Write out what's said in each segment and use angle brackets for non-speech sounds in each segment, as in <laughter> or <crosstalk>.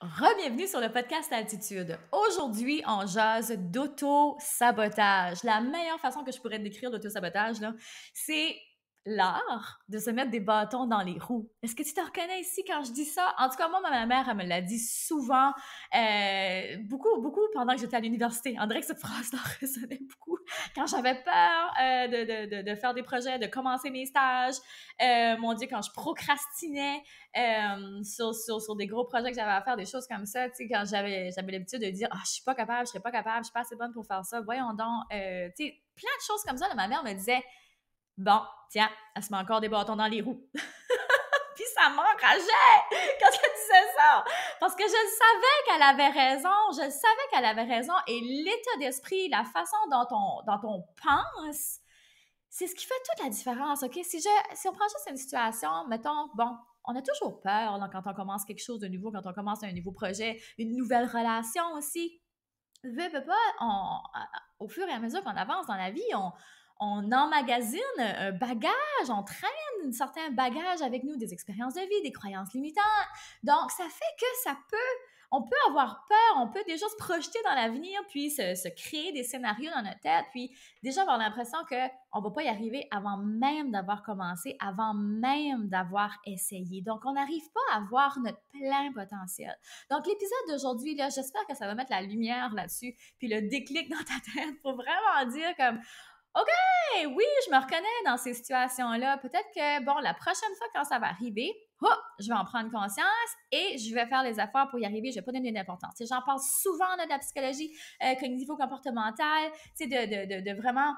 re sur le podcast Altitude. Aujourd'hui, on jase d'auto-sabotage. La meilleure façon que je pourrais décrire l'auto-sabotage, c'est l'art de se mettre des bâtons dans les roues. Est-ce que tu te reconnais ici quand je dis ça? En tout cas, moi, ma mère, elle me l'a dit souvent, euh, beaucoup, beaucoup pendant que j'étais à l'université. On dirait que cette phrase-là <laughs> résonnait beaucoup. Quand j'avais peur euh, de, faire des projets, de commencer mes stages, euh, mon Dieu, quand je procrastinais sur, des gros projets que j'avais à faire, des choses comme ça, tu sais, quand j'avais l'habitude de dire, ah, ne je suis pas capable, je serais pas capable, je suis pas assez bonne pour faire ça, voyons donc, tu sais, plein de choses comme ça, ma mère me disait, Bon, tiens, elle se met encore des bâtons dans les roues. <laughs> Puis ça m'encrageait quand elle disait ça. Parce que je savais qu'elle avait raison. Je savais qu'elle avait raison. Et l'état d'esprit, la façon dont on, on pense, c'est ce qui fait toute la différence, OK? Si, je, si on prend juste une situation, mettons, bon, on a toujours peur Donc quand on commence quelque chose de nouveau, quand on commence un nouveau projet, une nouvelle relation aussi. veut pas, au fur et à mesure qu'on avance dans la vie, on, on emmagasine un bagage, on traîne un certain bagage avec nous, des expériences de vie, des croyances limitantes. Donc, ça fait que ça peut, on peut avoir peur, on peut déjà se projeter dans l'avenir, puis se, créer des scénarios dans notre tête, puis déjà avoir l'impression qu'on ne va pas y arriver avant même d'avoir commencé, avant même d'avoir essayé. Donc, on n'arrive pas à voir notre plein potentiel. Donc, l'épisode d'aujourd'hui, là, j'espère que ça va mettre la lumière là-dessus, puis le déclic dans ta tête pour vraiment dire comme OK, oui, je me reconnais dans ces situations-là. Peut-être que, bon, la prochaine fois quand ça va arriver, oh, je vais en prendre conscience et je vais faire les efforts pour y arriver. Je ne vais pas donner d'importance. J'en parle souvent de la psychologie euh, cognitivo-comportementale, de, de, de, de, vraiment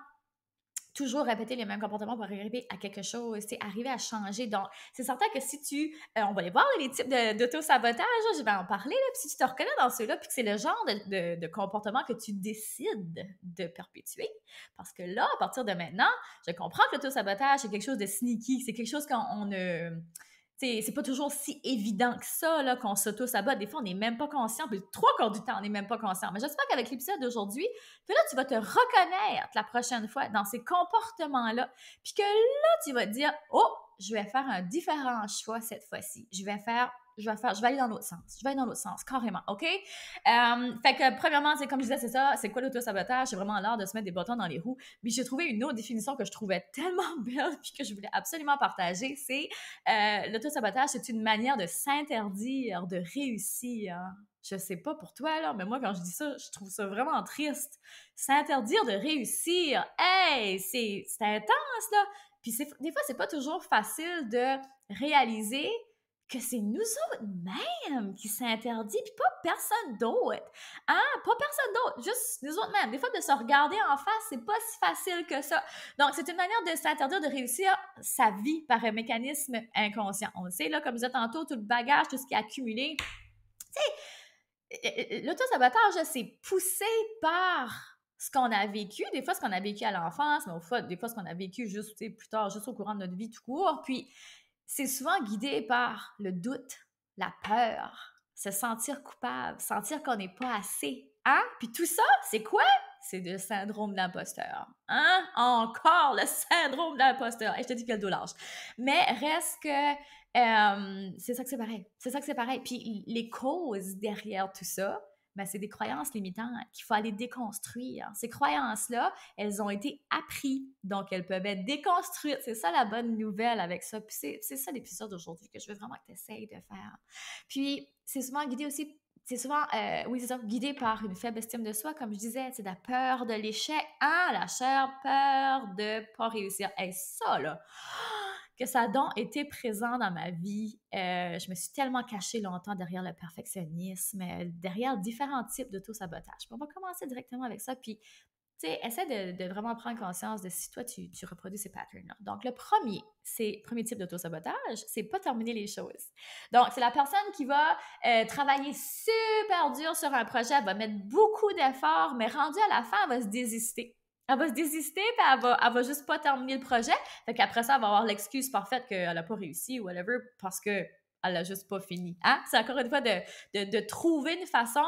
toujours répéter les mêmes comportements pour arriver à quelque chose, c'est arriver à changer. Donc, c'est certain que si tu, euh, on va aller voir les types sabotage, je vais en parler, là, puis si tu te reconnais dans ceux-là, puis que c'est le genre de, comportement que tu décides de perpétuer, parce que là, à partir de maintenant, je comprends que sabotage c'est quelque chose de sneaky, c'est quelque chose qu'on ne c'est pas toujours si évident que ça, qu'on s'auto-sabote. Des fois, on n'est même pas conscient, puis trois quarts du temps, on n'est même pas conscient. Mais j'espère qu'avec l'épisode d'aujourd'hui, là, tu vas te reconnaître la prochaine fois dans ces comportements-là, puis que là, tu vas dire, oh, je vais faire un différent choix cette fois-ci. Je vais faire je vais faire, je vais aller dans l'autre sens, je vais aller dans l'autre sens, carrément, OK? Euh, fait que, premièrement, c'est comme je disais, c'est ça, c'est quoi l'auto-sabotage? C'est vraiment l'art de se mettre des bâtons dans les roues. Puis j'ai trouvé une autre définition que je trouvais tellement <laughs> belle, puis que je voulais absolument partager, c'est euh, l'auto-sabotage, c'est une manière de s'interdire, de réussir. Je sais pas pour toi, alors mais moi, quand je dis ça, je trouve ça vraiment triste. S'interdire de réussir, hey, c'est intense, là! Puis des fois, c'est pas toujours facile de réaliser que c'est nous autres mêmes qui s'interdit, puis pas personne d'autre. Hein? Pas personne d'autre, juste nous autres mêmes. Des fois, de se regarder en face, c'est pas si facile que ça. Donc, c'est une manière de s'interdire de réussir sa vie par un mécanisme inconscient. On le sait, là, comme je disais tantôt, tout le bagage, tout ce qui est accumulé. Tu sais, euh, euh, l'auto-sabotage, c'est poussé par ce qu'on a vécu, des fois ce qu'on a vécu à l'enfance, mais des fois ce qu'on a vécu juste plus tard, juste au courant de notre vie tout court. Puis, c'est souvent guidé par le doute, la peur, se sentir coupable, sentir qu'on n'est pas assez. Hein? Puis tout ça, c'est quoi? C'est le syndrome d'imposteur. Hein? Encore le syndrome d'imposteur. Et je te dis quelle doulage. Mais reste que euh, c'est ça que c'est pareil. C'est ça que c'est pareil. Puis les causes derrière tout ça, ben, c'est des croyances limitantes qu'il faut aller déconstruire. Ces croyances-là, elles ont été apprises, donc elles peuvent être déconstruites. C'est ça la bonne nouvelle avec ça. C'est ça l'épisode d'aujourd'hui que je veux vraiment que tu essayes de faire. Puis, c'est souvent guidé aussi c'est souvent, euh, oui, c'est ça, guidé par une faible estime de soi, comme je disais, c'est la peur de l'échec, hein, la chère peur de pas réussir. et ça, là, que ça a donc été présent dans ma vie. Euh, je me suis tellement cachée longtemps derrière le perfectionnisme, euh, derrière différents types sabotage. On va commencer directement avec ça, puis tu sais, essaie de, vraiment prendre conscience de si toi, tu, reproduis ces patterns Donc, le premier, c'est premier type sabotage, c'est pas terminer les choses. Donc, c'est la personne qui va euh, travailler super dur sur un projet, va mettre beaucoup d'efforts, mais rendu à la fin, elle va se désister elle va se désister, puis elle va, va juste pas terminer le projet. Fait qu'après ça, elle va avoir l'excuse parfaite qu'elle a pas réussi ou whatever parce qu'elle elle a juste pas fini. Hein? C'est encore une fois de, trouver une façon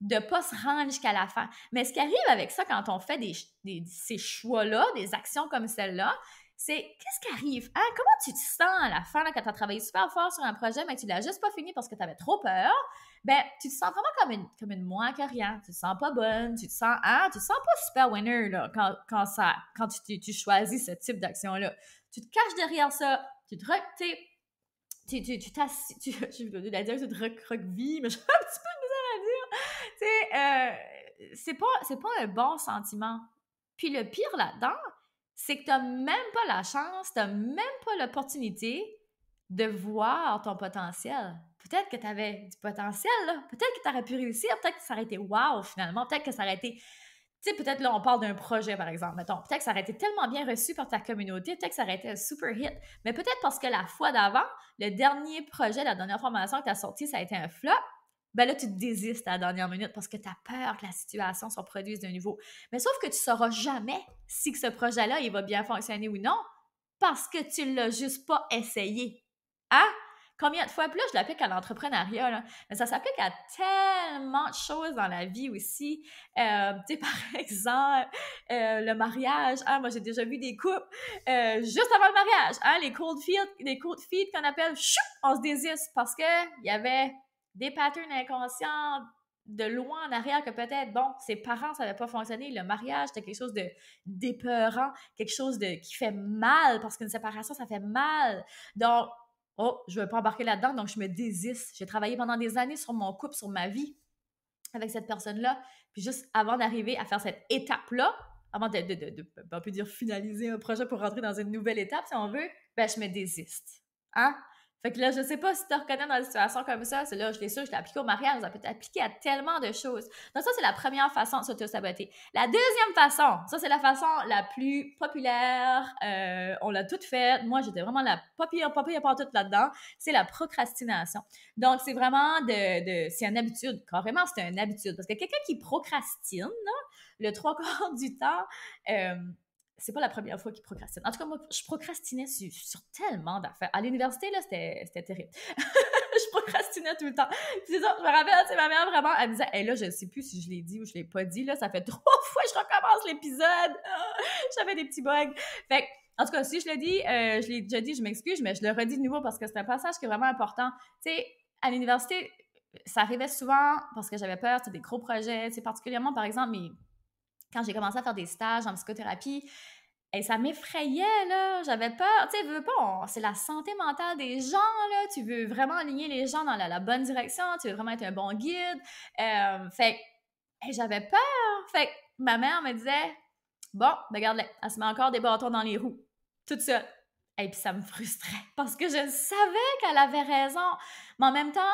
de pas se rendre jusqu'à la fin. Mais ce qui arrive avec ça quand on fait des, ces choix-là, des actions comme celle-là, c'est qu'est-ce qui arrive? Hein? Comment tu te sens à la fin quand tu as travaillé super fort sur un projet, mais tu l'as juste pas fini parce que tu avais trop peur? ben, tu te sens vraiment comme une, moins que rien, Tu te sens pas bonne, tu te sens, hein, tu sens pas super winner, quand, ça, quand tu, choisis ce type d'action-là. Tu te caches derrière ça, tu te recroques, tu, tu, tu tu, <laughs> je tu te vie, mais <laughs> j'ai un petit peu de à dire. Euh, c'est pas, c'est pas un bon sentiment. Puis le pire là-dedans, c'est que t'as même pas la chance, t'as même pas l'opportunité de voir ton potentiel. Peut-être que tu avais du potentiel, peut-être que tu aurais pu réussir, peut-être que ça aurait été wow finalement, peut-être que ça aurait été. Tu sais, peut-être là, on parle d'un projet, par exemple, mettons. Peut-être que ça aurait été tellement bien reçu par ta communauté, peut-être que ça aurait été un super hit. Mais peut-être parce que la fois d'avant, le dernier projet, la dernière formation que tu as sortie, ça a été un flop. Ben là, tu te désistes à la dernière minute parce que tu as peur que la situation se reproduise de nouveau. Mais sauf que tu ne sauras jamais si ce projet-là, il va bien fonctionner ou non parce que tu ne l'as juste pas essayé. Ah, combien de fois. plus? je l'applique à l'entrepreneuriat, mais ça s'applique à tellement de choses dans la vie aussi. Euh, tu <laughs> par exemple, euh, le mariage. Ah moi, j'ai déjà vu des couples euh, juste avant le mariage. Hein, les cold feet, qu'on appelle, chou, on se désiste parce qu'il y avait des patterns inconscients de loin en arrière que peut-être, bon, ses parents, ça n'avait pas fonctionné. Le mariage, c'était quelque chose de dépeurant, quelque chose de, qui fait mal parce qu'une séparation, ça fait mal. Donc, oh, je ne veux pas embarquer là-dedans, donc je me désiste. J'ai travaillé pendant des années sur mon couple, sur ma vie avec cette personne-là. Puis juste avant d'arriver à faire cette étape-là, avant de, de, ben, on peut dire finaliser un projet pour rentrer dans une nouvelle étape, si on veut, ben je me désiste. Hein? Fait là, je sais pas si tu te reconnais dans des situations comme ça. C'est là, je l'ai sûre, je l'ai appliqué au mariage, ça peut être appliqué à tellement de choses. Donc, ça, c'est la première façon de s'auto-saboter. La deuxième façon, ça, c'est la façon la plus populaire. Euh, on l'a toute faite. Moi, j'étais vraiment la populaire, populaire pas toute là-dedans. C'est la procrastination. Donc, c'est vraiment de. de c'est une habitude. Carrément, c'est une habitude. Parce que quelqu'un qui procrastine, le trois quarts du temps, euh, c'est pas la première fois qu'ils procrastine En tout cas, moi, je procrastinais sur, tellement d'affaires. À l'université, là, c'était terrible. <laughs> je procrastinais tout le temps. ça, je me rappelle, c'est ma mère vraiment, elle me disait, hé là, je sais plus si je l'ai dit ou je l'ai pas dit, là, ça fait trois <laughs> fois que je recommence l'épisode. <laughs> J'avais des petits bugs. Fait que, en tout cas, si je le dis, euh, je l'ai déjà dit, je m'excuse, mais je le redis de nouveau parce que c'est un passage qui est vraiment important. Tu sais, à l'université, ça arrivait souvent parce que j'avais peur, c'était des gros projets, c'est particulièrement, par exemple, mes quand j'ai commencé à faire des stages en psychothérapie, et ça m'effrayait, là. J'avais peur. Tu sais, veux pas, c'est la santé mentale des gens, là. Tu veux vraiment aligner les gens dans la, bonne direction. Tu veux vraiment être un bon guide. Euh, fait j'avais peur. Fait ma mère me disait, bon, ben regarde la elle se met encore des bâtons dans les roues, Tout ça, Et puis ça me frustrait parce que je savais qu'elle avait raison. Mais en même temps,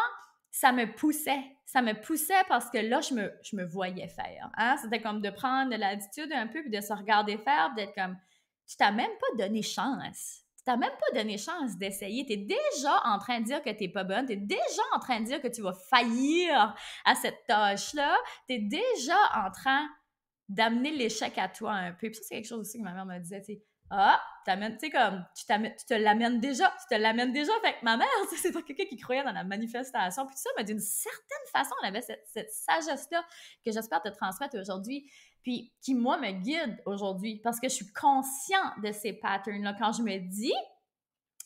ça me poussait. Ça me poussait parce que là, je me, je me voyais faire. Hein. C'était comme de prendre de l'attitude un peu, puis de se regarder faire, d'être comme, tu t'as même pas donné chance. Tu t'as même pas donné chance d'essayer. Tu es déjà en train de dire que tu pas bonne. Tu es déjà en train de dire que tu vas faillir à cette tâche-là. Tu es déjà en train d'amener l'échec à toi un peu. Puis ça, c'est quelque chose aussi que ma mère me disait, ah, t'amènes, tu sais, comme, tu, te l'amènes déjà, tu te l'amènes déjà. Fait ma mère, <laughs> c'est quelqu'un qui croyait dans la manifestation, puis tout ça, mais d'une certaine façon, elle avait cette, sagesse-là que j'espère te transmettre aujourd'hui, puis qui, moi, me guide aujourd'hui, parce que je suis consciente de ces patterns-là. Quand je me dis,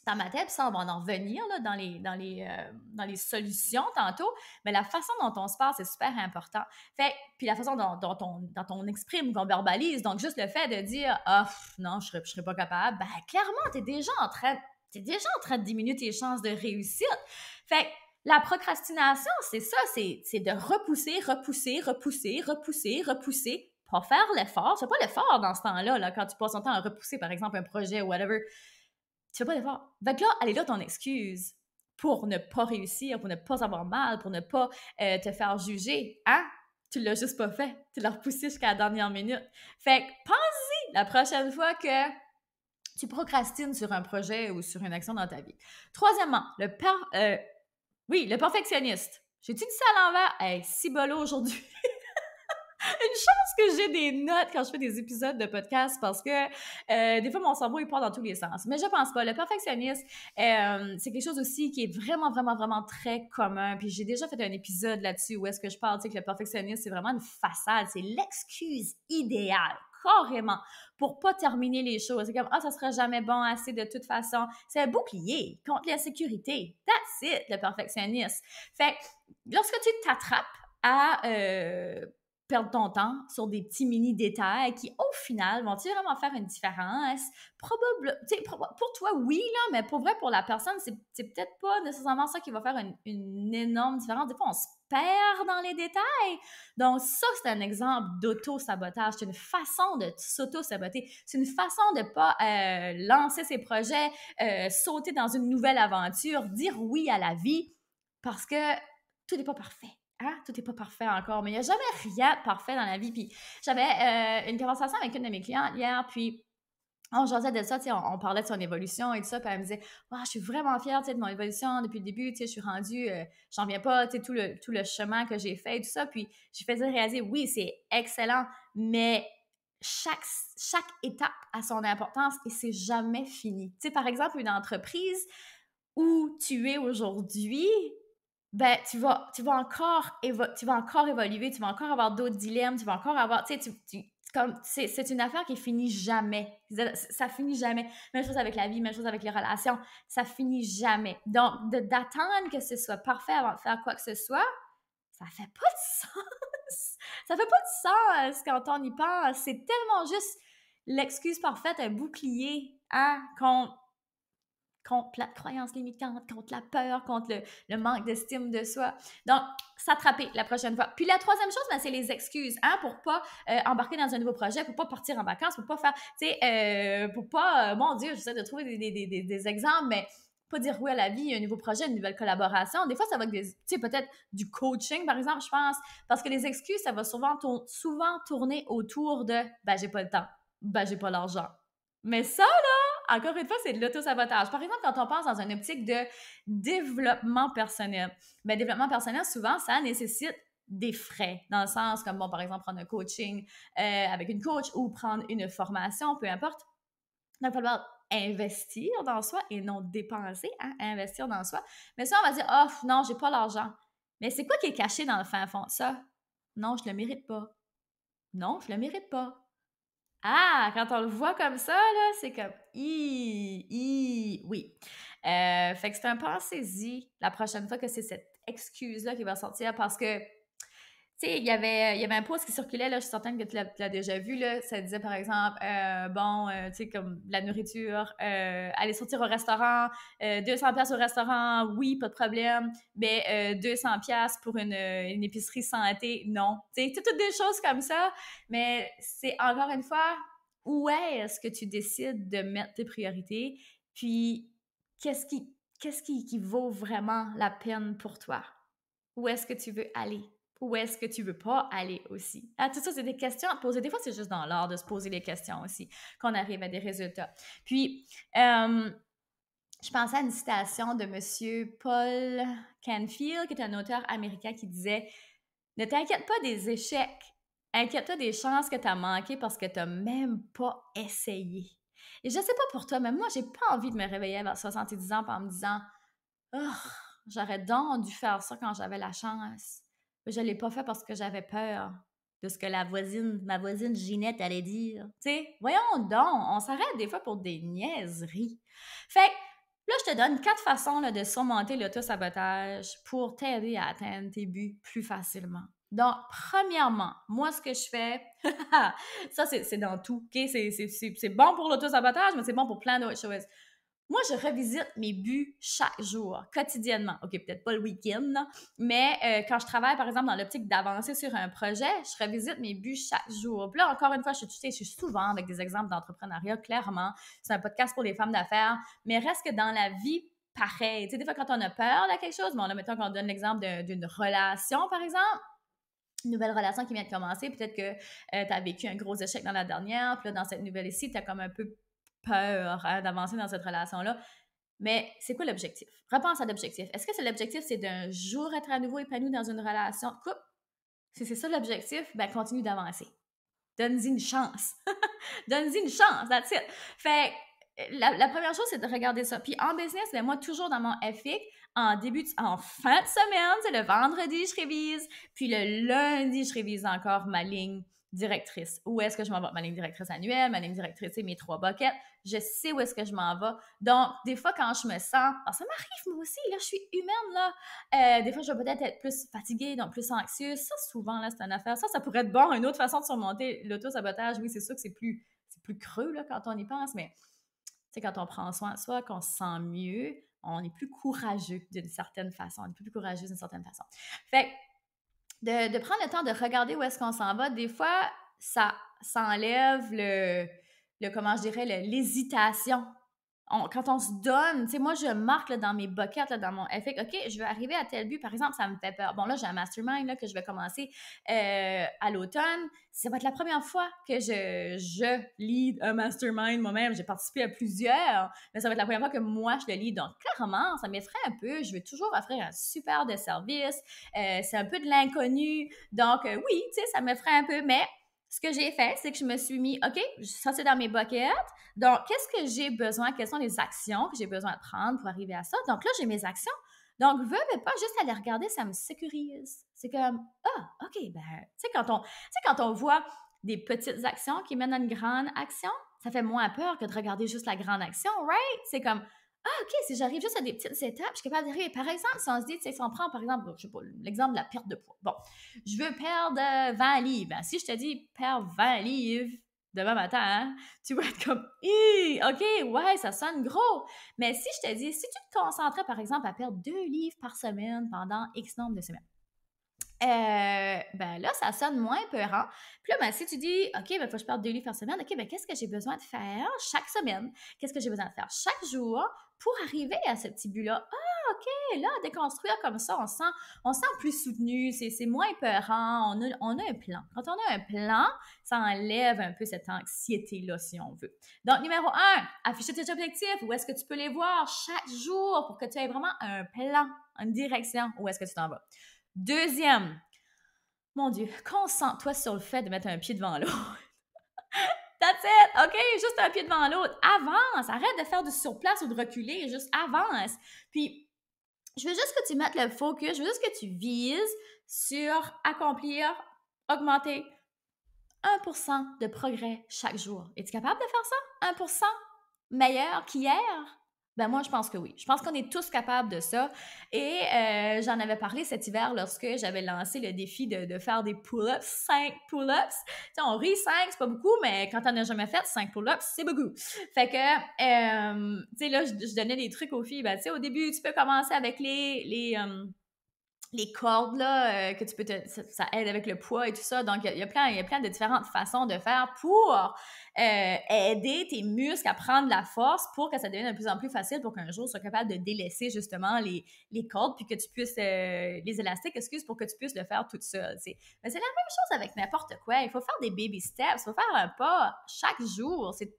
ça tête ça, on va en revenir là, dans, les, dans, les, euh, dans les solutions tantôt, mais la façon dont on se parle, c'est super important. Fait, puis la façon dont, on, on, exprime, qu'on verbalise, donc juste le fait de dire « Ah, non, je ne serais, pas capable ben, », clairement, tu es déjà en train déjà en train de diminuer tes chances de réussite. Fait la procrastination, c'est ça, c'est de repousser, repousser, repousser, repousser, repousser, pas faire l'effort. C'est pas l'effort dans ce temps-là, là, quand tu passes ton temps à repousser, par exemple, un projet ou whatever tu vas pas devoir. Fait que là, elle est là ton excuse pour ne pas réussir, pour ne pas avoir mal, pour ne pas euh, te faire juger. Hein? Tu l'as juste pas fait. Tu l'as repoussé jusqu'à la dernière minute. Fait que pense-y la prochaine fois que tu procrastines sur un projet ou sur une action dans ta vie. Troisièmement, le per euh, oui, le perfectionniste. J'ai-tu dit ça à l'envers? Hey, si aujourd'hui! <laughs> une chance que j'ai des notes quand je fais des épisodes de podcast parce que euh, des fois, mon cerveau, il part dans tous les sens. Mais je pense pas. Le perfectionnisme, euh, c'est quelque chose aussi qui est vraiment, vraiment, vraiment très commun. Puis j'ai déjà fait un épisode là-dessus où est-ce que je parle, tu sais, que le perfectionnisme, c'est vraiment une façade. C'est l'excuse idéale carrément pour pas terminer les choses. C'est comme, ah, ça sera jamais bon assez de toute façon. C'est un bouclier contre l'insécurité. That's it, le perfectionniste. Fait lorsque tu t'attrapes à euh, perdre ton temps sur des petits mini détails qui, au final, vont-ils vraiment faire une différence? Probable, pour toi, oui, là, mais pour vrai, pour la personne, c'est peut-être pas nécessairement ça qui va faire une, énorme différence. Des fois, on se perd dans les détails. Donc, ça, c'est un exemple d'auto-sabotage. C'est une façon de s'auto-saboter. C'est une façon de pas euh, lancer ses projets, euh, sauter dans une nouvelle aventure, dire oui à la vie, parce que tout n'est pas parfait ah, tout n'est pas parfait encore, mais il n'y a jamais rien parfait dans la vie. Puis j'avais euh, une conversation avec une de mes clientes hier, puis on jasait de ça, on, parlait de son évolution et tout ça, puis elle me disait je suis vraiment fière de mon évolution depuis le début, je suis rendue, je euh, j'en viens pas, tout le, tout le chemin que j'ai fait et tout ça. Puis je faisais réaliser oui, c'est excellent, mais chaque, chaque étape a son importance et c'est jamais fini. Tu sais, par exemple, une entreprise où tu es aujourd'hui, ben, tu vas, tu vas encore tu vas encore évoluer, tu vas encore avoir d'autres dilemmes, tu vas encore avoir, tu sais, tu, comme, c'est une affaire qui finit jamais. Ça, finit jamais. Même chose avec la vie, même chose avec les relations. Ça finit jamais. Donc, d'attendre que ce soit parfait avant de faire quoi que ce soit, ça fait pas de sens. ça fait pas de sens quand on y pense. C'est tellement juste l'excuse parfaite, un bouclier, hein, contre contre la croyance limitante, contre la peur, contre le, manque d'estime de soi. Donc, s'attraper la prochaine fois. Puis la troisième chose, ben, c'est les excuses, hein, pour pas euh, embarquer dans un nouveau projet, pour pas partir en vacances, pour pas faire, tu sais, euh, pour pas, euh, mon Dieu, j'essaie de trouver des, exemples, mais pas dire oui à la vie, un nouveau projet, une nouvelle collaboration. Des fois, ça va être tu sais, peut-être du coaching, par exemple, je pense, parce que les excuses, ça va souvent, souvent tourner autour de, ben, j'ai pas le temps, ben, j'ai pas l'argent. Mais ça, là, encore une fois, c'est de l'auto-sabotage. Par exemple, quand on pense dans une optique de développement personnel, bien, développement personnel, souvent, ça nécessite des frais, dans le sens comme, bon, par exemple, prendre un coaching euh, avec une coach ou prendre une formation, peu importe. Donc, il va falloir investir dans soi et non dépenser, à hein, investir dans soi. Mais ça, on va dire, oh non, j'ai pas l'argent. Mais c'est quoi qui est caché dans le fin fond? Ça, non, je le mérite pas. Non, je le mérite pas. Ah, quand on le voit comme ça, là, c'est comme i, i, oui. Euh, fait que c'est un pensez-y la prochaine fois que c'est cette excuse-là qui va sortir parce que sais, il y avait, y avait un post qui circulait, là, je suis certaine que tu l'as déjà vu, là, ça disait par exemple, euh, bon, euh, tu sais, comme la nourriture, euh, aller sortir au restaurant, 200 pièces au restaurant, oui, pas de problème, mais 200 pièces pour une, épicerie santé, non. Tu sais, toutes des choses comme ça, mais c'est encore une fois, où est-ce que tu décides de mettre tes priorités, puis qu'est-ce qui, qu'est-ce qui vaut vraiment la peine pour toi? Où est-ce que tu veux aller? où est-ce que tu veux pas aller aussi? Ah, tout ça, c'est des questions à poser. Des fois, c'est juste dans l'art de se poser les questions aussi qu'on arrive à des résultats. Puis, euh, je pensais à une citation de M. Paul Canfield, qui est un auteur américain qui disait Ne t'inquiète pas des échecs, inquiète-toi des chances que tu as manquées parce que tu n'as même pas essayé. Et je sais pas pour toi, mais moi, j'ai pas envie de me réveiller vers 70 ans en me disant oh, j'aurais donc dû faire ça quand j'avais la chance. Je l'ai pas fait parce que j'avais peur de ce que la voisine, ma voisine Ginette allait dire. Tu voyons donc, on s'arrête des fois pour des niaiseries. Fait là, je te donne quatre façons de surmonter l'autosabotage sabotage pour t'aider à atteindre tes buts plus facilement. Donc, premièrement, moi, ce que je fais, <laughs> ça, c'est dans tout, C'est bon pour l'auto-sabotage, mais c'est bon pour plein d'autres choses. Moi, je revisite mes buts chaque jour, quotidiennement. OK, peut-être pas le week-end, mais euh, quand je travaille, par exemple, dans l'optique d'avancer sur un projet, je revisite mes buts chaque jour. Puis là, encore une fois, je suis, souvent avec des exemples d'entrepreneuriat, clairement. C'est un podcast pour les femmes d'affaires, mais reste que dans la vie, pareil. Tu sais, des fois, quand on a peur de quelque chose, bon, là, mettons qu'on donne l'exemple d'une relation, par exemple, une nouvelle relation qui vient de commencer, peut-être que euh, tu as vécu un gros échec dans la dernière, puis là, dans cette nouvelle ici, tu as comme un peu peur euh, d'avancer dans cette relation-là. Mais c'est quoi l'objectif? Repense à l'objectif. Est-ce que c'est l'objectif, c'est d'un jour être à nouveau épanoui dans une relation de Si c'est ça l'objectif, ben continue d'avancer. Donne-y une chance. <laughs> Donne-y une chance, that's it. Fait la, la première chose, c'est de regarder ça. Puis en business, ben moi, toujours dans mon FIC, en début, en fin de semaine, c'est le vendredi, je révise. Puis le lundi, je révise encore ma ligne directrice. Où est-ce que je m'en vais? Ma ligne directrice annuelle, ma ligne directrice, mes trois buckets. Je sais où est-ce que je m'en vais. Donc, des fois, quand je me sens, ah, ça m'arrive moi aussi, là, je suis humaine, là. Euh, des fois, je vais peut-être être plus fatiguée, donc plus anxieuse. Ça, souvent, là, c'est une affaire. Ça, ça pourrait être bon. Une autre façon de surmonter l'auto-sabotage, oui, c'est sûr que c'est plus, c'est plus creux, là, quand on y pense, mais, c'est quand on prend soin de soi, qu'on se sent mieux, on est plus courageux d'une certaine façon. On est plus courageux d'une certaine façon. Fait de, prendre le temps de regarder où est-ce qu'on s'en va, des fois, ça, s'enlève le, le, comment je dirais, l'hésitation quand on se donne, tu sais, moi, je marque dans mes buckets, dans mon effet, OK, je vais arriver à tel but, par exemple, ça me fait peur. Bon, là, j'ai un mastermind que je vais commencer euh, à l'automne. Ça va être la première fois que je, je lead un mastermind moi-même. J'ai participé à plusieurs, mais ça va être la première fois que moi, je le lead. Donc, clairement, ça m'effraie un peu. Je vais toujours offrir un super de service. Euh, c'est un peu de l'inconnu. Donc, euh, oui, tu sais, ça m'effraie un peu, mais ce que j'ai fait, c'est que je me suis mis, OK, ça c'est dans mes buckets. Donc, qu'est-ce que j'ai besoin? Quelles sont les actions que j'ai besoin de prendre pour arriver à ça? Donc là, j'ai mes actions. Donc, veux, pas juste aller regarder, ça me sécurise. C'est comme, ah, OK, ben, tu sais, quand quand on voit des petites actions qui mènent à une grande action, ça fait moins peur que de regarder juste la grande action, right? C'est comme, ah, OK, si j'arrive juste à des petites étapes, je suis capable d'arriver. Par exemple, si on se dit, si on prend, par exemple, je sais pas, l'exemple de la perte de poids. Bon, je veux perdre 20 euh, livres. Ben, si je te dis, perdre 20 livres demain matin, hein, tu vas être comme, OK, ouais, ça sonne gros. Mais si je te dis, si tu te concentrais, par exemple, à perdre 2 livres par semaine pendant X nombre de semaines, euh, ben là, ça sonne moins peurant. Puis là, ben, si tu dis, OK, ben, faut que je perde 2 livres par semaine, OK, ben, qu'est-ce que j'ai besoin de faire chaque semaine? Qu'est-ce que j'ai besoin de faire chaque jour pour arriver à ce petit but-là. Ah, OK, là, déconstruire ah, comme ça, on sent, on sent plus soutenu, c'est moins peurant, on a, on a un plan. Quand on a un plan, ça enlève un peu cette anxiété-là, si on veut. Donc, numéro un, afficher tes objectifs, où est-ce que tu peux les voir chaque jour pour que tu aies vraiment un plan, une direction, où est-ce que tu t'en vas. Deuxième, mon Dieu, concentre-toi sur le fait de mettre un pied devant l'autre. That's it. OK, juste un pied devant l'autre. Avance. Arrête de faire du surplace ou de reculer. Juste avance. Puis, je veux juste que tu mettes le focus. Je veux juste que tu vises sur accomplir, augmenter 1% de progrès chaque jour. Es-tu capable de faire ça? 1% meilleur qu'hier? Ben moi, je pense que oui. Je pense qu'on est tous capables de ça. Et euh, j'en avais parlé cet hiver lorsque j'avais lancé le défi de, de faire des pull-ups, cinq pull-ups. on rit cinq c'est pas beaucoup, mais quand on n'a jamais fait cinq pull-ups, c'est beaucoup. Fait que, euh, tu sais, là, je, donnais des trucs aux filles. Ben, tu sais, au début, tu peux commencer avec les... les euh, les cordes là, euh, que tu peux ça, aide avec le poids et tout ça. Donc, il y a plein, plein de différentes façons de faire pour euh, aider tes muscles à prendre la force pour que ça devienne de plus en plus facile pour qu'un jour tu sois capable de délaisser justement les, les cordes puis que tu puisses euh, les élastiques, excuse, pour que tu puisses le faire toute seule. Mais c'est la même chose avec n'importe quoi. Il faut faire des baby steps, il faut faire un pas chaque jour. C'est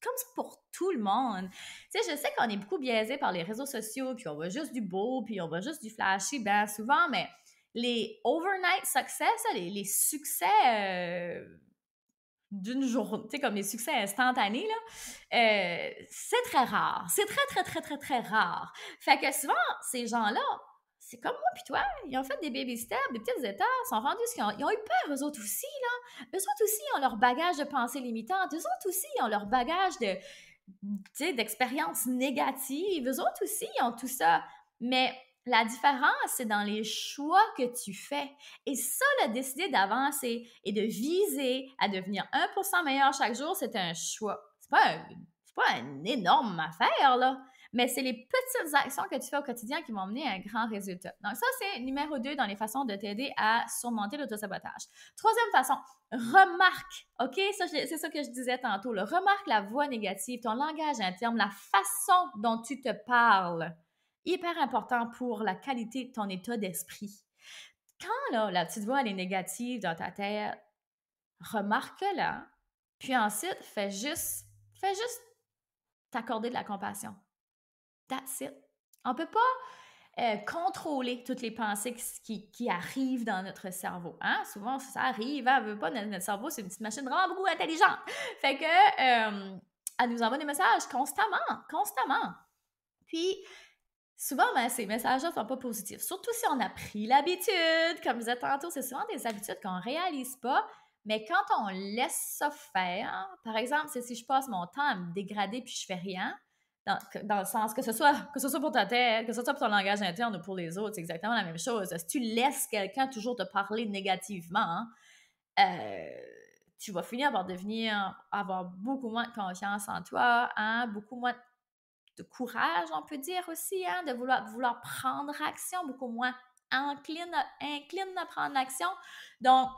comme pour tout le monde. Tu sais, je sais qu'on est beaucoup biaisé par les réseaux sociaux, puis on voit juste du beau, puis on voit juste du flashy, bien souvent, mais les overnight success, les, succès euh, d'une journée, tu sais, comme les succès instantanés, euh, c'est très rare. C'est très, très, très, très, très rare. Fait que souvent, ces gens-là, c'est comme moi puis toi, ils ont fait des baby steps, des petites étapes, ils sont rendus, ont, ils ont eu peur, eux autres aussi, là. Eux autres aussi, ont leur bagage de pensées limitantes. eux autres aussi, ont leur bagage de, d'expériences négatives, eux autres aussi, ont tout ça. Mais la différence, c'est dans les choix que tu fais. Et ça, le décider d'avancer et de viser à devenir 1% meilleur chaque jour, c'est un choix. C'est pas un, c'est pas une énorme affaire, là mais c'est les petites actions que tu fais au quotidien qui vont mener à un grand résultat. Donc, ça, c'est numéro deux dans les façons de t'aider à surmonter l'autosabotage. Troisième façon, remarque. OK? c'est ça que je disais tantôt. Remarque la voix négative, ton langage interne, la façon dont tu te parles. Hyper important pour la qualité de ton état d'esprit. Quand la petite voix elle est négative dans ta tête, remarque-la, puis ensuite, fais juste, fais juste t'accorder de la compassion. That's it. On peut pas euh, contrôler toutes les pensées qui, arrivent dans notre cerveau. Hein? Souvent, ça arrive, hein? veut notre, cerveau, c'est une petite machine beaucoup intelligente. Fait que, elle euh, nous envoie des messages constamment, constamment. Puis, souvent, ben, ces messages-là ne sont pas positifs. Surtout si on a pris l'habitude, comme je disais tantôt, c'est souvent des habitudes qu'on réalise pas. Mais quand on laisse ça faire, par exemple, c'est si je passe mon temps à me dégrader puis je fais rien, dans, le sens que ce soit que ce soit pour ta tête, que ce soit pour ton langage interne ou pour les autres, c'est exactement la même chose. Si tu laisses quelqu'un toujours te parler négativement, hein, euh, tu vas finir par devenir avoir beaucoup moins de confiance en toi, hein, beaucoup moins de courage, on peut dire aussi, hein, de vouloir vouloir prendre action, beaucoup moins incline incline à prendre action. Donc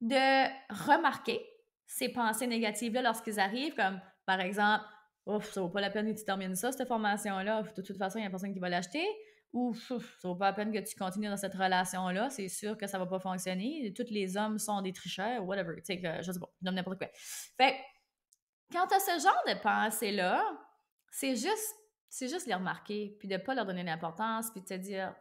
de remarquer ces pensées négatives là lorsqu'elles arrivent, comme par exemple ouf, ça vaut pas la peine que tu termines ça, cette formation-là, de toute façon, il n'y a personne qui va l'acheter, ou ouf, ça vaut pas la peine que tu continues dans cette relation-là, c'est sûr que ça va pas fonctionner, tous les hommes sont des tricheurs, whatever, tu sais, que je sais pas, je n'importe quoi. Fait quand tu as ce genre de pensée-là, c'est juste, c'est juste les remarquer, puis de pas leur donner d'importance, puis de te dire,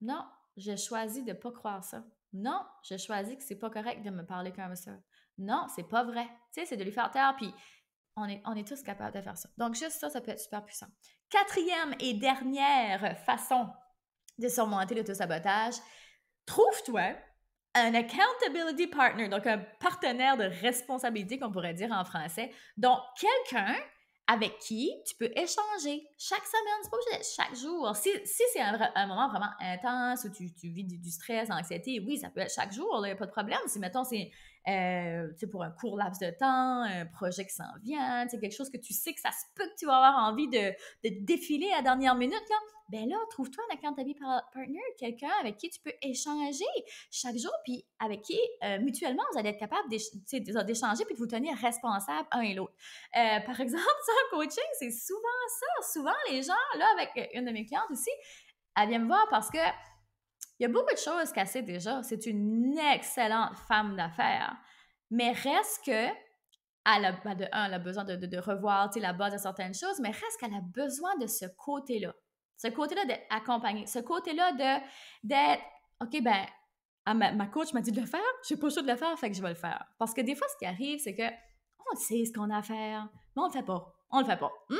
non, j'ai choisi de pas croire ça. Non, j'ai choisi que c'est pas correct de me parler comme ça. Non, c'est pas vrai. Tu sais, c'est de lui faire taire, puis on est, tous capables de faire ça. Donc, juste ça, ça peut être super puissant. Quatrième et dernière façon de surmonter l'autosabotage, trouve-toi un accountability partner, donc un partenaire de responsabilité qu'on pourrait dire en français. Donc, quelqu'un avec qui tu peux échanger chaque semaine, c'est pas obligé chaque jour. Si, c'est un, moment vraiment intense où tu, vis du, stress, anxiété, oui, ça peut être chaque jour, il n'y a pas de problème. Si, mettons, c'est euh, pour un court laps de temps, un projet qui s'en vient, quelque chose que tu sais que ça se peut que tu vas avoir envie de, de défiler à la dernière minute, là, ben là, trouve-toi un accountability partner, quelqu'un avec qui tu peux échanger chaque jour, puis avec qui euh, mutuellement vous allez être capable d'échanger puis de vous tenir responsable un et l'autre. Euh, par <laughs> exemple, ça, coaching, c'est souvent ça. Souvent, les gens, là, avec une de mes clientes aussi, elle vient me voir parce que il y a beaucoup de choses qu'elle sait déjà. C'est une excellente femme d'affaires. Mais reste que, elle a, ben, de un, a besoin de, revoir la base de certaines choses, mais reste qu'elle a besoin de ce côté-là. Ce côté-là d'accompagner. Ce côté-là d'être, OK, ben, ah, ma, coach m'a dit de le faire, je suis pas sûre de le faire, fait que je vais le faire. Parce que des fois, ce qui arrive, c'est que on sait ce qu'on a à faire, mais on le fait pas. On le fait pas. Hmm?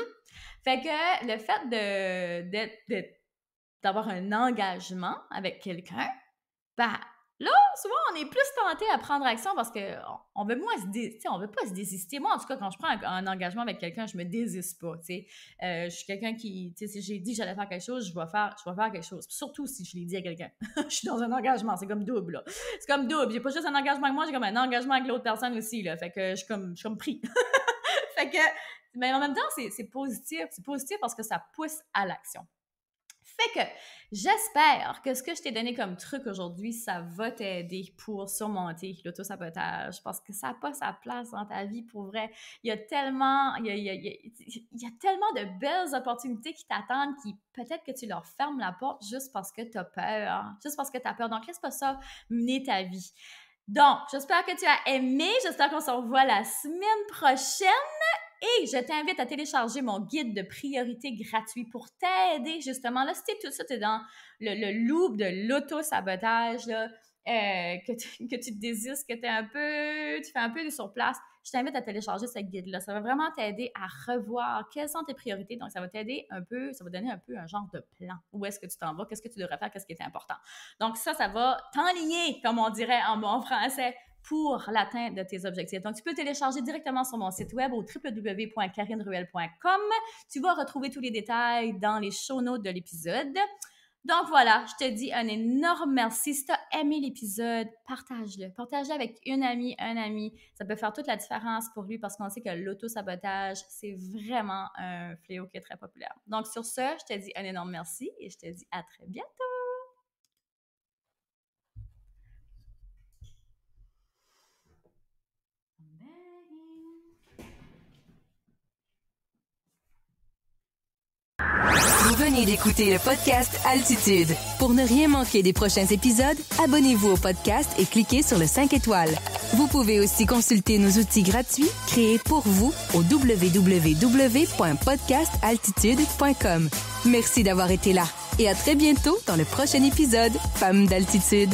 Fait que le fait d'être d'avoir un engagement avec quelqu'un, ben là, souvent, on est plus tenté à prendre action parce qu'on veut moins se on veut pas se désister. Moi, en tout cas, quand je prends un, engagement avec quelqu'un, je me désiste pas. Euh, je suis quelqu'un qui, si j'ai dit que j'allais faire quelque chose, je vais faire, je vais faire quelque chose. Surtout si je l'ai dit à quelqu'un. <laughs> je suis dans un engagement, c'est comme double. C'est comme double. J'ai pas juste un engagement avec moi, j'ai comme un engagement avec l'autre personne aussi. Là. Fait que je suis comme, pris. <laughs> fait que, mais en même temps, c'est positif. C'est positif parce que ça pousse à l'action. Fait que j'espère que ce que je t'ai donné comme truc aujourd'hui, ça va t'aider pour surmonter l'autosabotage parce que ça n'a pas sa place dans ta vie pour vrai. Il y a tellement, il y tellement de belles opportunités qui t'attendent qui peut-être que tu leur fermes la porte juste parce que tu as peur, hein. juste parce que tu as peur. Donc laisse pas ça mener ta vie. Donc, j'espère que tu as aimé. J'espère qu'on se revoit la semaine prochaine. Et je t'invite à télécharger mon guide de priorité gratuit pour t'aider justement. Là, si tout ça, tu es dans le, le loop de l'auto-sabotage, euh, que, tu, que tu te que tu es un peu, tu fais un peu de sur place, je t'invite à télécharger ce guide-là. Ça va vraiment t'aider à revoir quelles sont tes priorités. Donc, ça va t'aider un peu, ça va donner un peu un genre de plan. Où est-ce que tu t'en vas? Qu'est-ce que tu devrais faire? Qu'est-ce qui est important? Donc, ça, ça va t'enligner, comme on dirait en bon <laughs> français, pour l'atteinte de tes objectifs. Donc, tu peux télécharger directement sur mon site web au www.carineruel.com. Tu vas retrouver tous les détails dans les show notes de l'épisode. Donc voilà, je te dis un énorme merci. Si tu as aimé l'épisode, partage-le. Partage-le avec une amie, un ami. Ça peut faire toute la différence pour lui parce qu'on sait que l'auto-sabotage, c'est vraiment un fléau qui est très populaire. Donc sur ce, je te dis un énorme merci et je te dis à très bientôt. Vous venez d'écouter le podcast Altitude. Pour ne rien manquer des prochains épisodes, abonnez-vous au podcast et cliquez sur le 5 étoiles. Vous pouvez aussi consulter nos outils gratuits créés pour vous au www.podcastaltitude.com. Merci d'avoir été là et à très bientôt dans le prochain épisode Femmes d'altitude.